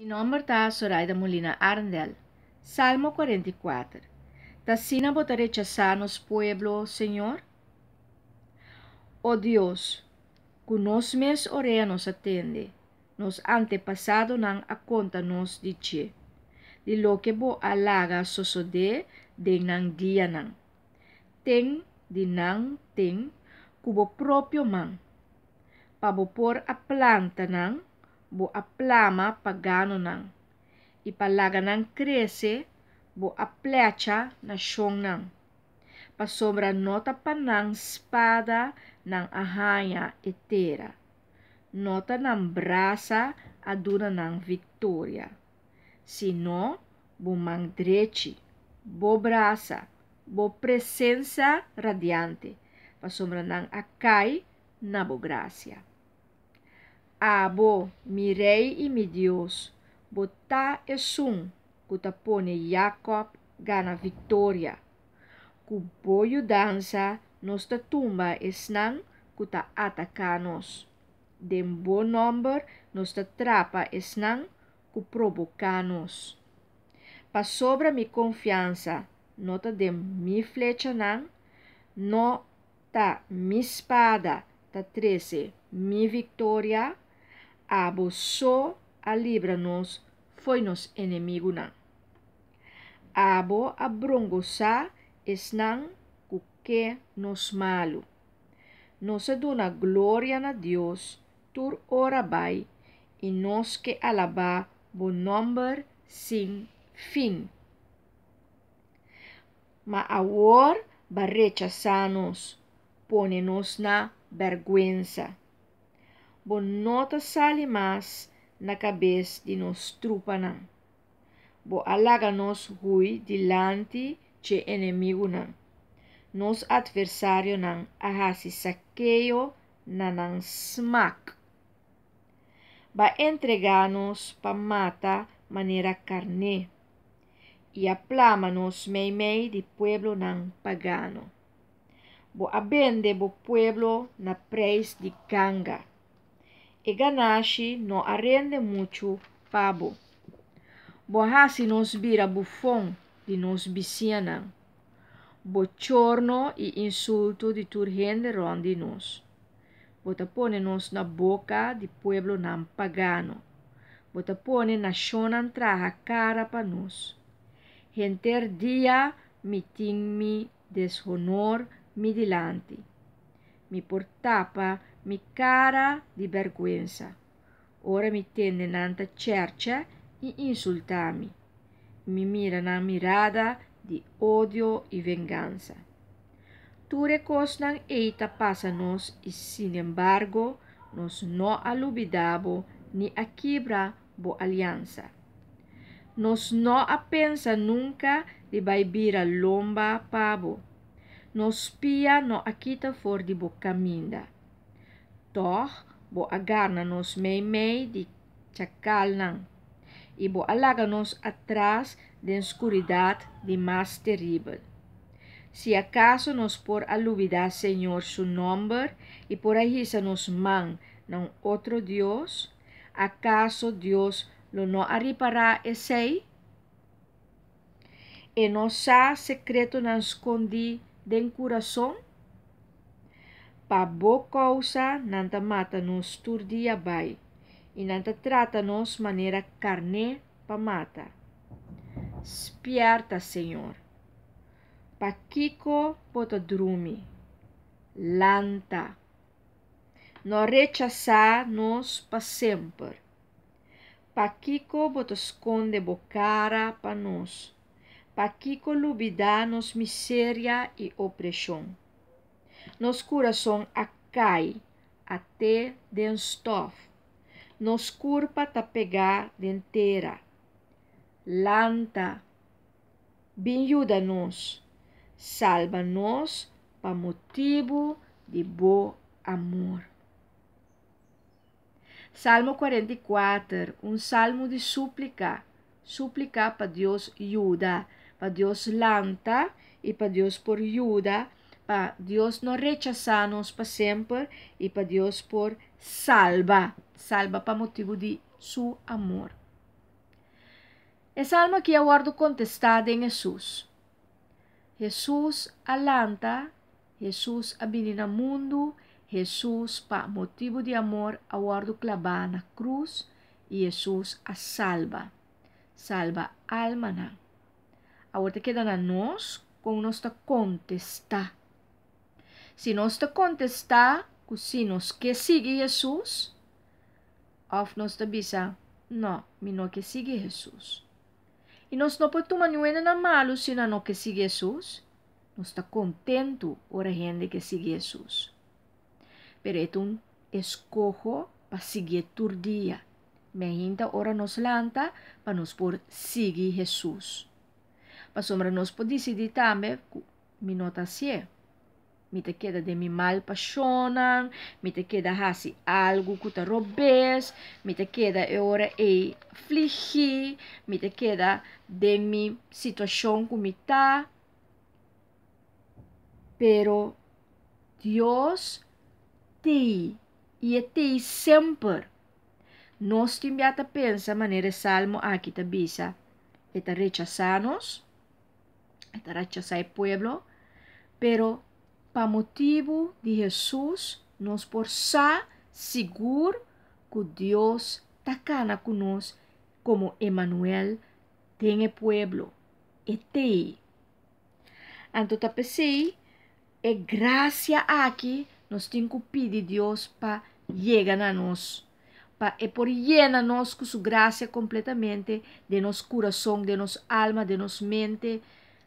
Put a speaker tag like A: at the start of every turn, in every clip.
A: In omerta Molina Arndel, Salmo 44. E ¿Tasina vos rechazarnos, pueblo, Señor? Oh Dios, cunos mes orea nos atende, nos antepasado nan aconta nos dice, de lo que bo alaga sosode de nan dia nan. Ten di nan ten cubo propio man, por a planta nan, aplama pagano nang. Ipalaga ng krese, boaplecha na siyong nang. Pasobra nota pa ng spada ng ahaya etera. Nota ng brasa aduna ng victoria. Sino, bumangdrechi, bo brasa, bo presensa radiante, pasobra ng akay na bo gracia. Abo, mirei e mi Deus, botá esum, pone Jacob gana vitória. Cuboio dança, nossa tumba esnan, cuta atacanos. dem bom número, nossa trapa esnan, cu provocanos. Pa sobra mi confiança, nota dem mi flecha nan, nota mi espada, ta trece mi vitória, abusó a líbranos nos enemiguna. nos a Abo abrongosá esnan cuque nos malo. Nos dona gloria na Dios, tur ora y nos que alaba bon nombre sin fin. Ma aur va rechazanos, ponenos na vergüenza. bonota mas na cabeça de nos trupanam. Bo alaga nos hui dilante che inimigo nan. Nos adversario nan ahasi saqueo nanan smak. Ba entreganos pa mata manera carne. Y aplámanos mei di pueblo nan pagano. Bo abende bo pueblo na preis di ganga e Ganache no arrende mucho pavo. Bohasi nos vira bufón, de nos bicianan. Bochorno y insulto de turgende de nos. Botapone-nos na boca de pueblo nam pagano. Botapone na shonan traja cara pa nos. Genter dia mitin mi deshonor mi dilanti. Mi portapa mi cara de vergüenza. Ora mi tienen nanta y insultami. Mi mira a mirada de odio y venganza. Ture recostan eita pásanos y sin embargo nos no alubidabo ni a quibra bo alianza. Nos no apensa nunca de baibira lomba pavo. Nos pía no aquita for de bo caminda. toch bo agar na nos meimei de chacal nan e bo alaga nos atrás da escuridade de mais terrível. Se acaso nos por aluvidar, Senhor, seu nome e por aí se nos man não outro Deus, acaso Deus lo não arripará esse? E nos nossa secreto não escondi de coração? Pabo causa nanta mata nos turdia bai e nanta trata nos maneira carne pa mata. Spiarta, Senhor. Paquico drume Lanta. No rechaça nos pa sempre. esconde botosconde bocara pa nos. Paquico lubida nos miseria e opressão. Nos coração acai, até denstof. Nos curpa tapegá dentera. Lanta, benjuda-nos, salva-nos para motivo de bom amor. Salmo 44, um salmo de súplica. Súplica para Deus ajuda, para Deus lanta e para Deus por ajuda para não no nos para sempre e para Deus por salva, salva para motivo de seu amor. Essa alma que aguardo contestada em Jesus. Jesus alanta, Jesus no mundo, Jesus para motivo de amor aguardo clavada na cruz e Jesus a salva, salva alma Agora queda a nós como nós está Si nos te contesta, nos que sigue Jesús, of nos te no, mi no que sigue Jesús. Y nos no puede tomar na malo si no que sigue Jesús. Nos está contento ora gente que sigue Jesús. Pero un escojo para seguir tu día. Me ahora ora nos lanta para nos por seguir Jesús. Para sombra nos pode decidir mi nota sié. Me te queda de mi mal pasión. Me te queda así algo que te robes, Me te queda ahora e me mi te queda de mi situación que mi está. Pero Dios te Y e te siempre. Nostimbiata te a pensa manera salmo aquí te visa E te rechazanos, e el pueblo, pero pa motivo de Jesús, nos por sa seguro que Dios está cana nos, como Emmanuel tiene el pueblo, e te. Anto tapesei, e gracia aquí nos tiene que pedir Dios para llegue a nos, Para e por llena nos su su gracia completamente, de nos corazón, de nos alma, de nos mente,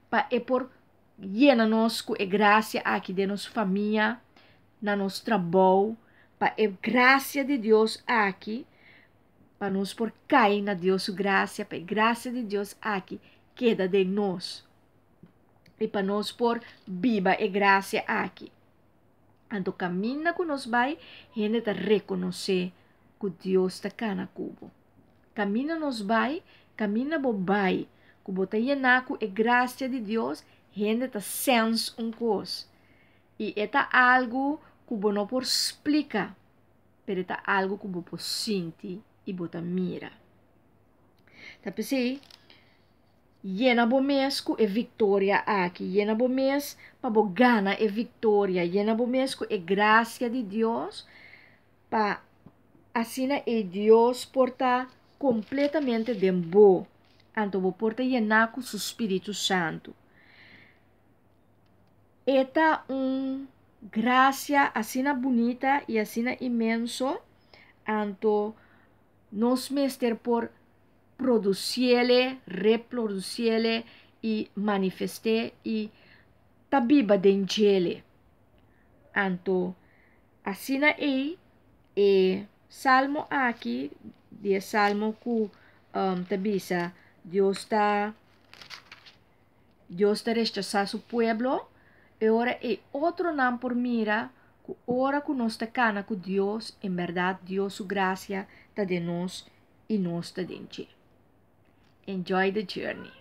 A: para e por guia é na com é ah, a graça aqui de nossa família, na nossa trabalho, para a é graça de Deus aqui, para nos por cair na Deus graça, para a graça de Deus aqui queda de nós. E para nós por viva a graça aqui. Ando caminha com nós vai, gente está reconhecer que Deus está cá na cubo. Caminha nos vai, caminha bo vai, que bota a graça de Deus gente tá sens um cos E é algo que você não pode explicar, mas é algo que você pode sentir e você mira. Tá pensando? Yena bo mesco é vitória aqui. Yena bo mes pa bo gana é vitória. Yena bo mesco é graça de Deus pa assina e Deus porta completamente de Anto bo porta yena com o Espírito Santo. Eta un gracia así bonita y así inmenso anto nos mester por producirle, reproducirle y manifesté y tabiba de Anto asina e, e salmo aquí, de salmo cu um, tabisa, Dios está Dios te rechaza a su pueblo É, e ora é outro nome por mira, que ora que nós cana com Deus, em verdade, Deus, sua graça, está de nós e nós está de Enjoy the journey.